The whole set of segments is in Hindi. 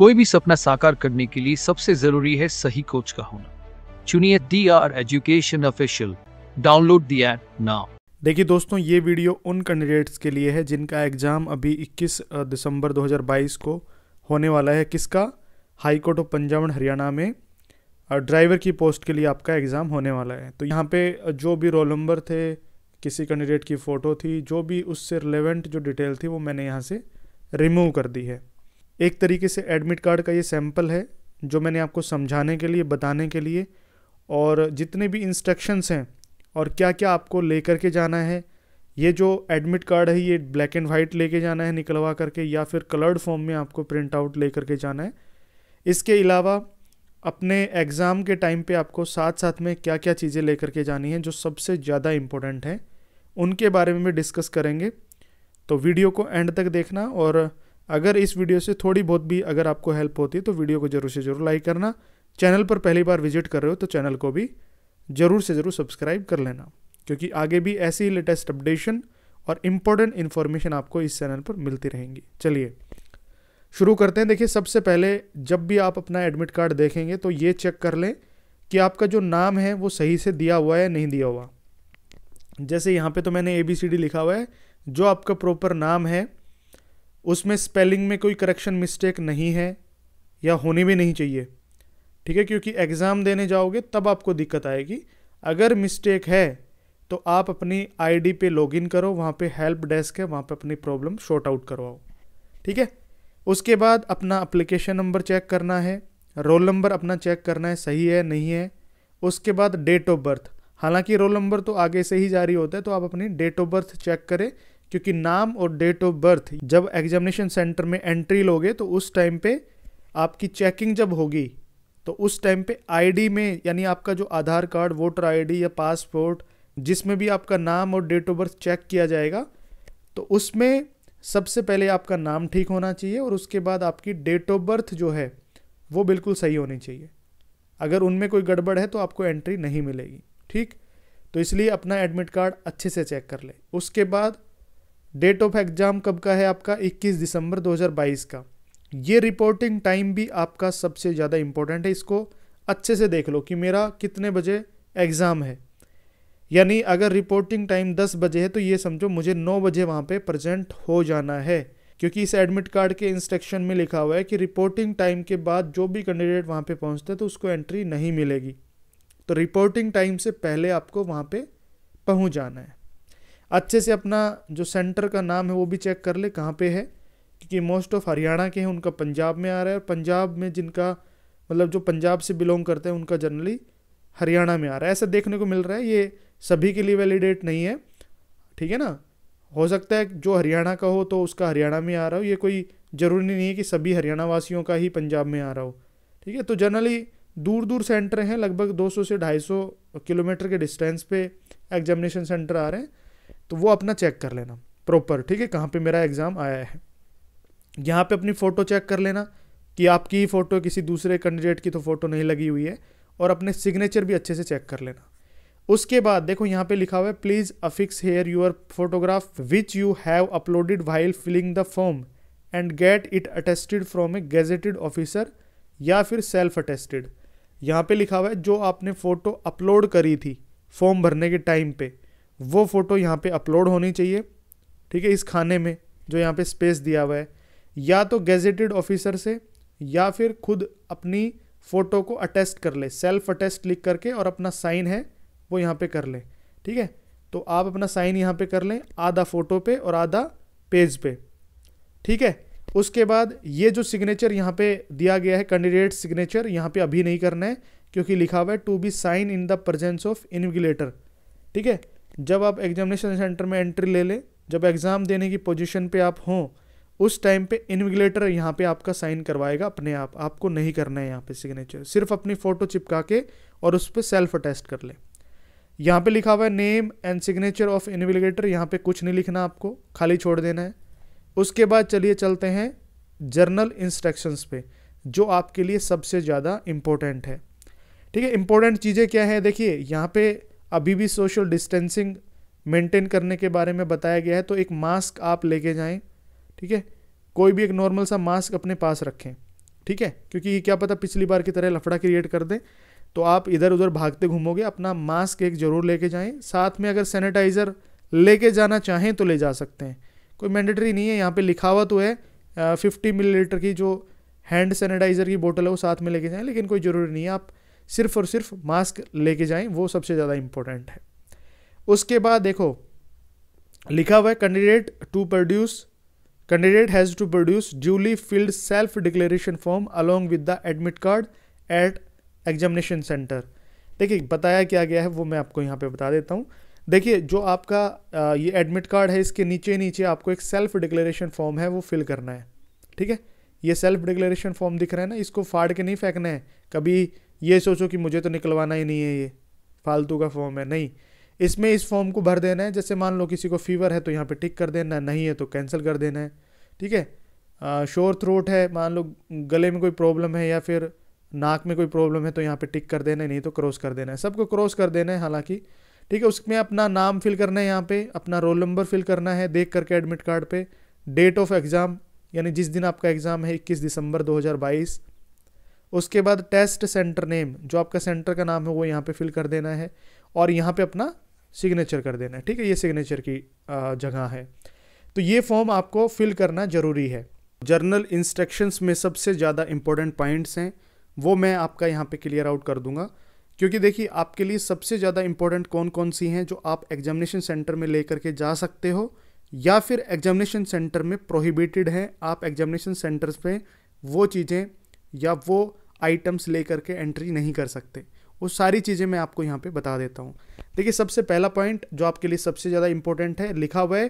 कोई भी सपना साकार करने के लिए सबसे जरूरी है सही कोच का होना चुनिए D R education official download the app now देखिए दोस्तों ये वीडियो उन कैंडिडेट्स के लिए है जिनका एग्ज़ाम अभी 21 दिसंबर 2022 को होने वाला है किसका high court of Punjab and Haryana में ड्राइवर की पोस्ट के लिए आपका एग्ज़ाम होने वाला है तो यहाँ पे जो भी रोल नंबर थे किसी कैंडिडेट की फ़ोटो थी जो भी उससे रिलेवेंट जो डिटेल थी वो मैंने यहाँ से रिमूव कर दी है एक तरीके से एडमिट कार्ड का ये सैम्पल है जो मैंने आपको समझाने के लिए बताने के लिए और जितने भी इंस्ट्रक्शंस हैं और क्या क्या आपको ले कर के जाना है ये जो एडमिट कार्ड है ये ब्लैक एंड वाइट लेके जाना है निकलवा करके या फिर कलर्ड फॉर्म में आपको प्रिंट आउट ले करके जाना है इसके अलावा अपने एग्ज़ाम के टाइम पे आपको साथ साथ में क्या क्या चीज़ें ले के जानी हैं जो सबसे ज़्यादा इम्पोर्टेंट हैं उनके बारे में भी डिस्कस करेंगे तो वीडियो को एंड तक देखना और अगर इस वीडियो से थोड़ी बहुत भी अगर आपको हेल्प होती है तो वीडियो को जरूर से जरूर लाइक करना चैनल पर पहली बार विजिट कर रहे हो तो चैनल को भी ज़रूर से ज़रूर सब्सक्राइब कर लेना क्योंकि आगे भी ऐसी ही लेटेस्ट अपडेशन और इम्पोर्टेंट इन्फॉर्मेशन आपको इस चैनल पर मिलती रहेंगी चलिए शुरू करते हैं देखिए सबसे पहले जब भी आप अपना एडमिट कार्ड देखेंगे तो ये चेक कर लें कि आपका जो नाम है वो सही से दिया हुआ है या नहीं दिया हुआ जैसे यहाँ पे तो मैंने ए बी सी डी लिखा हुआ है जो आपका प्रॉपर नाम है उसमें स्पेलिंग में कोई करेक्शन मिस्टेक नहीं है या होनी भी नहीं चाहिए ठीक है क्योंकि एग्ज़ाम देने जाओगे तब आपको दिक्कत आएगी अगर मिस्टेक है तो आप अपनी आईडी पे लॉगिन करो वहाँ पे हेल्प डेस्क है वहाँ पे अपनी प्रॉब्लम शॉर्ट आउट करवाओ ठीक है उसके बाद अपना अप्लीकेशन नंबर चेक करना है रोल नंबर अपना चेक करना है सही है नहीं है उसके बाद डेट ऑफ बर्थ हालांकि रोल नंबर तो आगे से ही जारी होता है तो आप अपनी डेट ऑफ बर्थ चेक करें क्योंकि नाम और डेट ऑफ बर्थ जब एग्जामिनेशन सेंटर में एंट्री लोगे तो उस टाइम पे आपकी चेकिंग जब होगी तो उस टाइम पे आईडी में यानी आपका जो आधार कार्ड वोटर आईडी या पासपोर्ट जिसमें भी आपका नाम और डेट ऑफ बर्थ चेक किया जाएगा तो उसमें सबसे पहले आपका नाम ठीक होना चाहिए और उसके बाद आपकी डेट ऑफ बर्थ जो है वो बिल्कुल सही होनी चाहिए अगर उनमें कोई गड़बड़ है तो आपको एंट्री नहीं मिलेगी ठीक तो इसलिए अपना एडमिट कार्ड अच्छे से चेक कर लें उसके बाद डेट ऑफ एग्ज़ाम कब का है आपका 21 दिसंबर 2022 का ये रिपोर्टिंग टाइम भी आपका सबसे ज़्यादा इम्पोर्टेंट है इसको अच्छे से देख लो कि मेरा कितने बजे एग्ज़ाम है यानी अगर रिपोर्टिंग टाइम 10 बजे है तो ये समझो मुझे 9 बजे वहाँ पे प्रेजेंट हो जाना है क्योंकि इस एडमिट कार्ड के इंस्ट्रक्शन में लिखा हुआ है कि रिपोर्टिंग टाइम के बाद जो भी कैंडिडेट वहाँ पे पहुँचते तो उसको एंट्री नहीं मिलेगी तो रिपोर्टिंग टाइम से पहले आपको वहाँ पे पहुँच जाना है अच्छे से अपना जो सेंटर का नाम है वो भी चेक कर ले कहाँ पे है क्योंकि मोस्ट ऑफ हरियाणा के हैं उनका पंजाब में आ रहा है और पंजाब में जिनका मतलब जो पंजाब से बिलोंग करते हैं उनका जनरली हरियाणा में आ रहा है ऐसा देखने को मिल रहा है ये सभी के लिए वैलिडेट नहीं है ठीक है ना हो सकता है जो हरियाणा का हो तो उसका हरियाणा में आ रहा हो ये कोई ज़रूरी नहीं है कि सभी हरियाणा वासियों का ही पंजाब में आ रहा हो ठीक है तो जनरली दूर दूर सेंटर हैं लगभग 200 से 250 किलोमीटर के डिस्टेंस पे एग्जामिनेशन सेंटर आ रहे हैं तो वो अपना चेक कर लेना प्रॉपर ठीक है कहाँ पे मेरा एग्ज़ाम आया है यहाँ पे अपनी फ़ोटो चेक कर लेना कि आपकी ही फ़ोटो किसी दूसरे कैंडिडेट की तो फ़ोटो नहीं लगी हुई है और अपने सिग्नेचर भी अच्छे से चेक कर लेना उसके बाद देखो यहाँ पे लिखा हुआ है please affix here your photograph which you have uploaded while filling the form and get it attested from a gazetted officer या फिर सेल्फ अटेस्टेड यहाँ पे लिखा हुआ है जो आपने फ़ोटो अपलोड करी थी फॉर्म भरने के टाइम पे वो फ़ोटो यहाँ पे अपलोड होनी चाहिए ठीक है इस खाने में जो यहाँ पे स्पेस दिया हुआ है या तो गेजेटेड ऑफिसर से या फिर खुद अपनी फ़ोटो को अटेस्ट कर ले सेल्फ अटेस्ट लिख करके और अपना साइन है वो यहाँ पे कर लें ठीक है तो आप अपना साइन यहाँ पे कर लें आधा फ़ोटो पे और आधा पेज पे ठीक है उसके बाद ये जो सिग्नेचर यहाँ पे दिया गया है कैंडिडेट सिग्नेचर यहाँ पे अभी नहीं करना है क्योंकि लिखा हुआ है to be sign in the presence of invigilator ठीक है जब आप एग्जामिनेशन सेंटर में एंट्री ले लें जब एग्ज़ाम देने की पोजीशन पे आप हों उस टाइम पे इन्विगलेटर यहाँ पे आपका साइन करवाएगा अपने आप आपको नहीं करना है यहाँ पे सिग्नेचर सिर्फ अपनी फ़ोटो चिपका के और उस पर सेल्फ अटेस्ट कर लें यहाँ पे लिखा हुआ है name and signature of invigilator यहाँ पे कुछ नहीं लिखना आपको खाली छोड़ देना है उसके बाद चलिए चलते हैं जर्नल इंस्ट्रक्शंस पे जो आपके लिए सबसे ज़्यादा इम्पोर्टेंट है ठीक है इम्पोर्टेंट चीज़ें क्या है देखिए यहाँ पे अभी भी सोशल डिस्टेंसिंग मेंटेन करने के बारे में बताया गया है तो एक मास्क आप लेके जाएं ठीक है कोई भी एक नॉर्मल सा मास्क अपने पास रखें ठीक है क्योंकि ये क्या पता पिछली बार की तरह लफड़ा क्रिएट कर दें तो आप इधर उधर भागते घूमोगे अपना मास्क एक जरूर लेके जाएं साथ में अगर सैनिटाइज़र लेके जाना चाहें तो ले जा सकते हैं कोई मैंडेटरी नहीं है यहाँ पे लिखा हुआ तो है फिफ्टी मिली की जो हैंड सैनिटाइज़र की बोतल है वो साथ में लेके जाएं लेकिन कोई ज़रूरी नहीं है आप सिर्फ और सिर्फ मास्क लेके जाएं वो सबसे ज़्यादा इम्पोर्टेंट है उसके बाद देखो लिखा हुआ है candidate to produce candidate has to produce duly filled self declaration form along with the admit card at examination centre देखिए बताया क्या गया है वो मैं आपको यहाँ पे बता देता हूँ देखिए जो आपका ये एडमिट कार्ड है इसके नीचे नीचे आपको एक सेल्फ डिक्लेरेशन फॉर्म है वो फिल करना है ठीक है ये सेल्फ डिक्लेरेशन फॉर्म दिख रहा है ना इसको फाड़ के नहीं फेंकना है कभी ये सोचो कि मुझे तो निकलवाना ही नहीं है ये फालतू का फॉर्म है नहीं इसमें इस फॉर्म को भर देना है जैसे मान लो किसी को फीवर है तो यहाँ पे टिक कर देना है नहीं है तो कैंसिल कर देना है ठीक है शोर थ्रोट है मान लो गले में कोई प्रॉब्लम है या फिर नाक में कोई प्रॉब्लम है तो यहाँ पे टिक कर देना है नहीं तो क्रॉस कर देना है सबको क्रॉस कर देना है हालांकि ठीक है उसमें अपना नाम फिल करना है यहाँ पे अपना रोल नंबर फिल करना है देख करके एडमिट कार्ड पे डेट ऑफ एग्ज़ाम यानी जिस दिन आपका एग्ज़ाम है इक्कीस दिसंबर 2022 उसके बाद टेस्ट सेंटर नेम जो आपका सेंटर का नाम है वो यहाँ पे फिल कर देना है और यहाँ पे अपना सिग्नेचर कर देना है ठीक है ये सिग्नेचर की जगह है तो ये फॉर्म आपको फिल करना ज़रूरी है जर्नल इंस्ट्रक्शंस में सबसे ज़्यादा इंपॉर्टेंट पॉइंट्स हैं वो मैं आपका यहाँ पे क्लियर आउट कर दूंगा क्योंकि देखिए आपके लिए सबसे ज़्यादा इंपॉर्टेंट कौन कौन सी हैं जो आप एग्जामिनेशन सेंटर में ले करके जा सकते हो या फिर एग्जामिनेशन सेंटर में प्रोहिबिटेड है आप एग्जामिनेशन सेंटर्स पे वो चीज़ें या वो आइटम्स ले करके एंट्री नहीं कर सकते वो सारी चीज़ें मैं आपको यहाँ पे बता देता हूँ देखिए सबसे पहला पॉइंट जो आपके लिए सबसे ज़्यादा इंपॉर्टेंट है लिखा हुआ है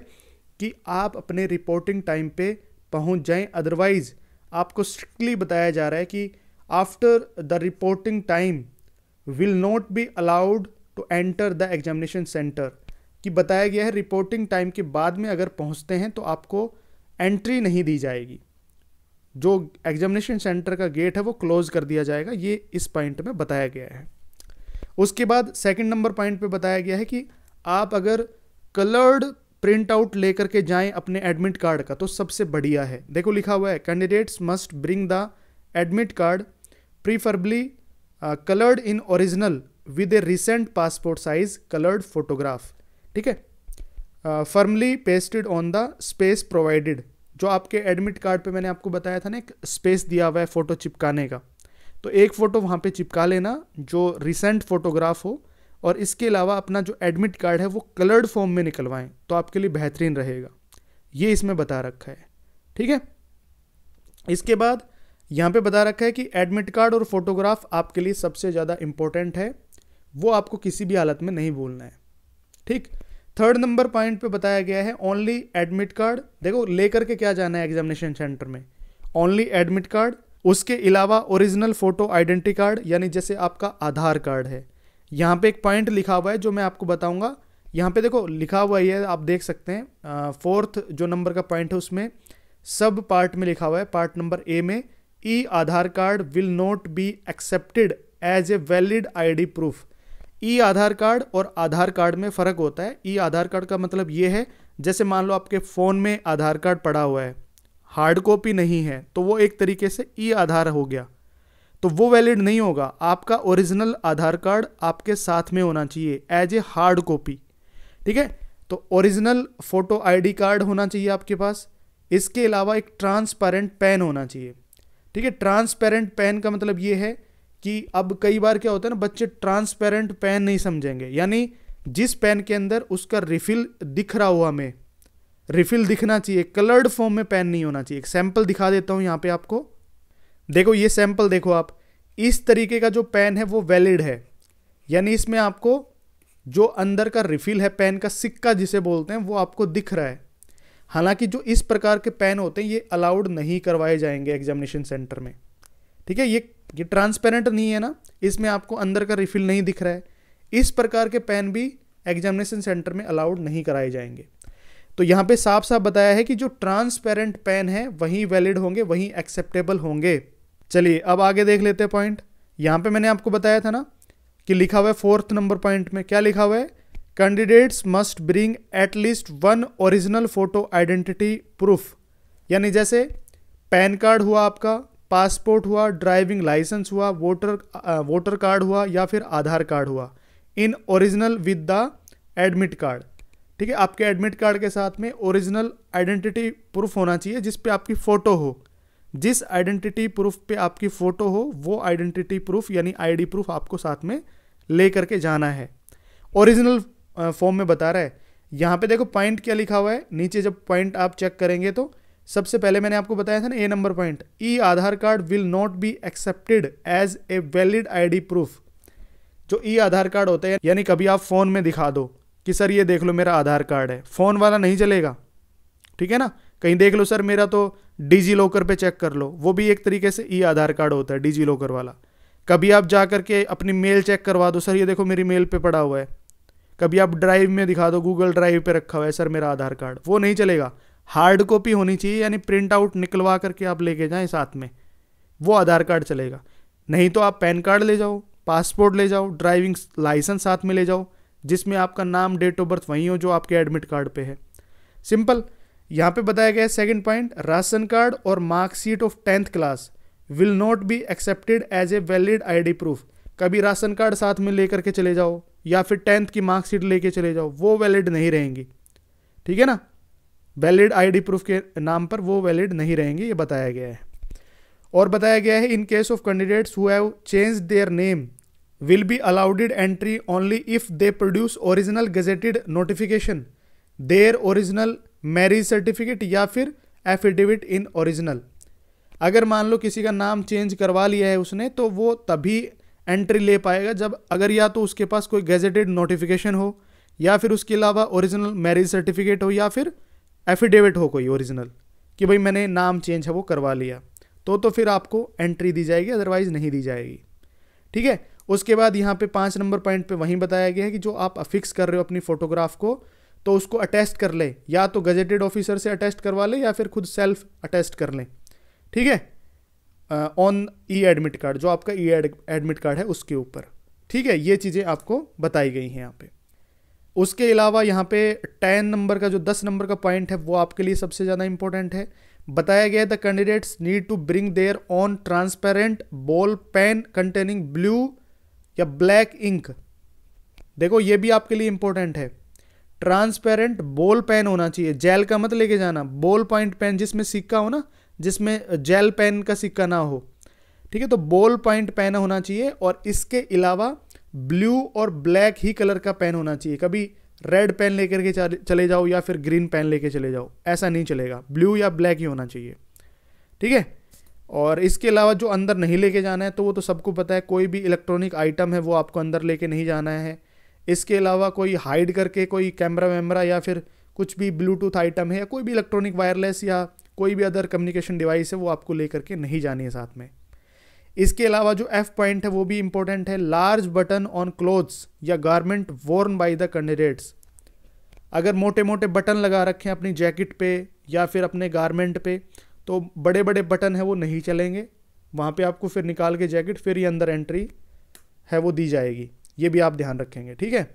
कि आप अपने रिपोर्टिंग टाइम पे पहुँच जाएँ अदरवाइज़ आपको स्ट्रिक्टली बताया जा रहा है कि after the reporting time will not be allowed to enter the examination centre कि बताया गया है रिपोर्टिंग टाइम के बाद में अगर पहुँचते हैं तो आपको एंट्री नहीं दी जाएगी जो एग्जामिनेशन सेंटर का गेट है वो क्लोज कर दिया जाएगा ये इस पॉइंट में बताया गया है उसके बाद सेकंड नंबर पॉइंट पे बताया गया है कि आप अगर कलर्ड प्रिंट आउट लेकर के जाएं अपने एडमिट कार्ड का तो सबसे बढ़िया है देखो लिखा हुआ है candidates must bring the admit card preferably coloured in original with a recent passport size coloured photograph ठीक है firmly pasted on the space provided जो आपके एडमिट कार्ड पे मैंने आपको बताया था ना एक स्पेस दिया हुआ है फ़ोटो चिपकाने का तो एक फ़ोटो वहाँ पे चिपका लेना जो रिसेंट फ़ोटोग्राफ हो और इसके अलावा अपना जो एडमिट कार्ड है वो कलर्ड फॉर्म में निकलवाएं तो आपके लिए बेहतरीन रहेगा ये इसमें बता रखा है ठीक है इसके बाद यहाँ पे बता रखा है कि एडमिट कार्ड और फोटोग्राफ आपके लिए सबसे ज़्यादा इम्पोर्टेंट है वो आपको किसी भी हालत में नहीं भूलना है ठीक थर्ड नंबर पॉइंट पे बताया गया है ओनली एडमिट कार्ड देखो लेकर के क्या जाना है एग्जामिनेशन सेंटर में ओनली एडमिट कार्ड उसके अलावा ओरिजिनल फोटो आइडेंटिटी कार्ड यानी जैसे आपका आधार कार्ड है यहाँ पे एक पॉइंट लिखा हुआ है जो मैं आपको बताऊँगा यहाँ पे देखो लिखा हुआ है आप देख सकते हैं फोर्थ जो नंबर का पॉइंट है उसमें सब पार्ट में लिखा हुआ है पार्ट नंबर ए में e Aadhaar card will not be accepted as a valid ID proof e Aadhaar card और आधार कार्ड में फ़र्क होता है ई आधार कार्ड का मतलब ये है जैसे मान लो आपके फ़ोन में आधार कार्ड पड़ा हुआ है हार्ड कॉपी नहीं है तो वो एक तरीके से ई आधार हो गया तो वो वैलिड नहीं होगा आपका ओरिजिनल आधार कार्ड आपके साथ में होना चाहिए एज ए हार्ड कॉपी ठीक है तो ओरिजिनल फ़ोटो आईडी कार्ड होना चाहिए आपके पास इसके अलावा एक ट्रांसपेरेंट पेन होना चाहिए ठीक है ट्रांसपेरेंट पेन का मतलब ये है कि अब कई बार क्या होता है ना बच्चे ट्रांसपेरेंट पेन नहीं समझेंगे यानी जिस पेन के अंदर उसका रिफिल दिख रहा हुआ हमें रिफिल दिखना चाहिए कलर्ड फॉर्म में पेन नहीं होना चाहिए एक सैंपल दिखा देता हूँ यहाँ पे आपको देखो ये सैंपल देखो आप इस तरीके का जो पेन है वो वैलिड है यानी इसमें आपको जो अंदर का रिफिल है पेन का सिक्का जिसे बोलते हैं वो आपको दिख रहा है हालांकि जो इस प्रकार के पेन होते हैं ये अलाउड नहीं करवाए जाएंगे एग्जामिनेशन सेंटर में ठीक है ये ये ट्रांसपेरेंट नहीं है ना इसमें आपको अंदर का रिफिल नहीं दिख रहा है इस प्रकार के पेन भी एग्जामिनेशन सेंटर में अलाउड नहीं कराए जाएंगे तो यहाँ पे साफ साफ बताया है कि जो ट्रांसपेरेंट पेन है वही वैलिड होंगे वही एक्सेप्टेबल होंगे चलिए अब आगे देख लेते हैं पॉइंट यहाँ पे मैंने आपको बताया था ना कि लिखा हुआ है फोर्थ नंबर पॉइंट में क्या लिखा हुआ है candidates must bring at least one original photo identity proof यानी जैसे पैन कार्ड हुआ आपका पासपोर्ट हुआ ड्राइविंग लाइसेंस हुआ वोटर वोटर कार्ड हुआ या फिर आधार कार्ड हुआ in original with the admit card ठीक है आपके एडमिट कार्ड के साथ में ओरिजिनल आइडेंटिटी प्रूफ होना चाहिए जिस पे आपकी फ़ोटो हो जिस आइडेंटिटी प्रूफ पे आपकी फ़ोटो हो वो आइडेंटिटी प्रूफ यानी आईडी प्रूफ आपको साथ में ले करके जाना है ओरिजिनल फॉर्म में बता रहा है यहाँ पे देखो पॉइंट क्या लिखा हुआ है नीचे जब पॉइंट आप चेक करेंगे तो सबसे पहले मैंने आपको बताया था ना A number point e Aadhaar card will not be accepted as a valid ID proof जो ई आधार कार्ड होते हैं यानी कभी आप फ़ोन में दिखा दो कि सर ये देख लो मेरा आधार कार्ड है फ़ोन वाला नहीं चलेगा ठीक है ना कहीं देख लो सर मेरा तो डिजी लॉकर पे चेक कर लो वो भी एक तरीके से ई आधार कार्ड होता है डिजी लॉकर वाला कभी आप जा करके अपनी मेल चेक करवा दो सर ये देखो मेरी मेल पे पड़ा हुआ है कभी आप ड्राइव में दिखा दो गूगल ड्राइव पे रखा हुआ है सर मेरा आधार कार्ड वो नहीं चलेगा हार्ड कॉपी होनी चाहिए यानी प्रिंट आउट निकलवा करके आप लेके जाएं साथ में वो आधार कार्ड चलेगा नहीं तो आप पैन कार्ड ले जाओ पासपोर्ट ले जाओ ड्राइविंग लाइसेंस साथ में ले जाओ जिसमें आपका नाम डेट ऑफ बर्थ वहीं हो जो आपके एडमिट कार्ड पे है सिंपल यहाँ पे बताया गया है सेकेंड पॉइंट राशन कार्ड और marksheet of tenth class will not be accepted as a valid I proof कभी राशन कार्ड साथ में लेकर के चले जाओ या फिर टेंथ की मार्कशीट लेके चले जाओ वो वैलिड नहीं रहेंगी ठीक है ना वैलिड आईडी प्रूफ के नाम पर वो वैलिड नहीं रहेंगे ये बताया गया है और बताया गया है in case of candidates who have change their name will be allowed entry only if they produce original gazetted notification their original marriage certificate या फिर एफिडेविट इन ओरिजिनल अगर मान लो किसी का नाम चेंज करवा लिया है उसने तो वो तभी एंट्री ले पाएगा जब अगर या तो उसके पास कोई गजेटेड नोटिफिकेशन हो या फिर उसके अलावा ओरिजिनल मैरिज सर्टिफिकेट हो या फिर एफिडेविट हो कोई ओरिजिनल कि भाई मैंने नाम चेंज है वो करवा लिया तो तो फिर आपको एंट्री दी जाएगी अदरवाइज़ नहीं दी जाएगी ठीक है उसके बाद यहाँ पे पाँच नंबर पॉइंट पे वहीं बताया गया है कि जो आप अफिक्स कर रहे हो अपनी फोटोग्राफ को तो उसको अटेस्ट कर ले या तो गजेटेड ऑफिसर से अटेस्ट करवा ले या फिर खुद सेल्फ अटेस्ट कर लें ठीक है ऑन ई एडमिट कार्ड जो आपका ई एडमिट कार्ड है उसके ऊपर ठीक है ये चीज़ें आपको बताई गई हैं यहाँ पर उसके अलावा यहाँ पे टेन नंबर का जो दस नंबर का पॉइंट है वो आपके लिए सबसे ज़्यादा इंपॉर्टेंट है बताया गया the candidates need to bring their own transparent ball pen containing blue या ब्लैक इंक देखो ये भी आपके लिए इंपॉर्टेंट है ट्रांसपेरेंट बॉल पेन होना चाहिए जेल का मत लेके जाना बॉल पॉइंट पेन जिसमें सिक्का हो ना जिसमें जेल पेन का सिक्का ना हो ठीक है तो बॉल पॉइंट पेन होना चाहिए और इसके अलावा ब्लू और ब्लैक ही कलर का पेन होना चाहिए कभी रेड पेन लेकर के चले जाओ या फिर ग्रीन पेन लेके चले जाओ ऐसा नहीं चलेगा ब्लू या ब्लैक ही होना चाहिए ठीक है और इसके अलावा जो अंदर नहीं लेके जाना है तो वो तो सबको पता है कोई भी इलेक्ट्रॉनिक आइटम है वो आपको अंदर लेके नहीं जाना है इसके अलावा कोई हाइड करके कोई कैमरा वैमरा या फिर कुछ भी ब्लूटूथ आइटम है या कोई भी इलेक्ट्रॉनिक वायरलेस या कोई भी अदर कम्युनिकेशन डिवाइस है वो आपको ले करके नहीं जानी है साथ में इसके अलावा जो एफ पॉइंट है वो भी इंपॉर्टेंट है लार्ज बटन ऑन क्लोथ्स या garment worn by the candidates अगर मोटे मोटे बटन लगा रखे हैं अपनी जैकेट पे या फिर अपने गारमेंट पे तो बड़े बड़े बटन है वो नहीं चलेंगे वहाँ पे आपको फिर निकाल के जैकेट फिर ही अंदर एंट्री है वो दी जाएगी ये भी आप ध्यान रखेंगे ठीक है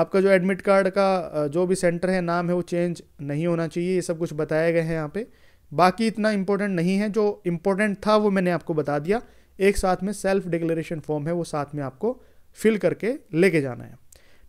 आपका जो एडमिट कार्ड का जो भी सेंटर है नाम है वो चेंज नहीं होना चाहिए ये सब कुछ बताया गया है यहाँ पर बाकी इतना इम्पोर्टेंट नहीं है जो इम्पोर्टेंट था वो मैंने आपको बता दिया एक साथ में सेल्फ डिक्लेरेशन फॉर्म है वो साथ में आपको फिल करके लेके जाना है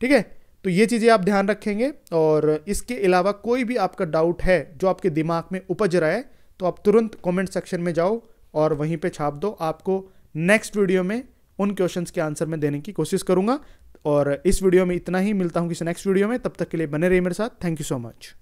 ठीक है तो ये चीज़ें आप ध्यान रखेंगे और इसके अलावा कोई भी आपका डाउट है जो आपके दिमाग में उपज रहा है तो आप तुरंत कमेंट सेक्शन में जाओ और वहीं पे छाप दो आपको नेक्स्ट वीडियो में उन क्वेश्चंस के आंसर में देने की कोशिश करूँगा और इस वीडियो में इतना ही मिलता हूँ किसी नेक्स्ट वीडियो में तब तक के लिए बने रहिए मेरे साथ थैंक यू सो मच